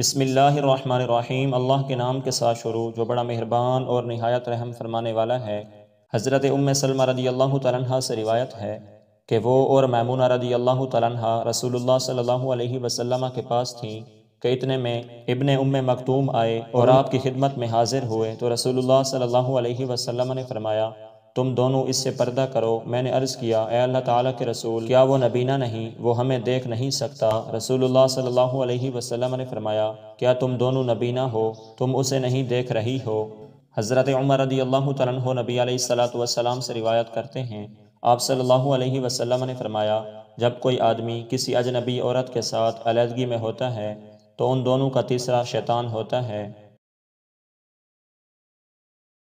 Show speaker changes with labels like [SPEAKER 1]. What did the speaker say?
[SPEAKER 1] बसमीम अल्लाह के नाम के साथ शुरू जो बड़ा मेहरबान और नहायत रहम फरमाने वाला है हज़रत उम सलमा रदी अल्लाह तला से रिवायत है कि वो और मैमूना रदी अल्लाह तला रसूलुल्लाह सल्लल्लाहु अलैहि वसल्लम के पास थी कि इतने में इबन उम मकतूम आए और आपकी खिदमत में हाजिर हुए तो रसूलुल्लाह सल्लल्लाहु अलैहि वसल्लम ने फरमाया तुम दोनों इससे पर्दा करो मैंने अर्ज़ किया ए अल्लाह ताला के रसूल क्या वो नबीना नहीं वो हमें देख नहीं सकता रसूलुल्लाह सल्लल्लाहु अलैहि वसल्लम ने फरमाया क्या तुम दोनों नबीना हो तुम उसे नहीं देख रही हो हज़रत उमर रदी अल्लाह तु नबी सलाम से रिवायत करते हैं आप सल्लल्लाहु अलैहि वसल्लम ने फरमाया जब कोई आदमी किसी अजनबी औरत के साथ अलहदगी में होता है तो उन दोनों का तीसरा शैतान होता है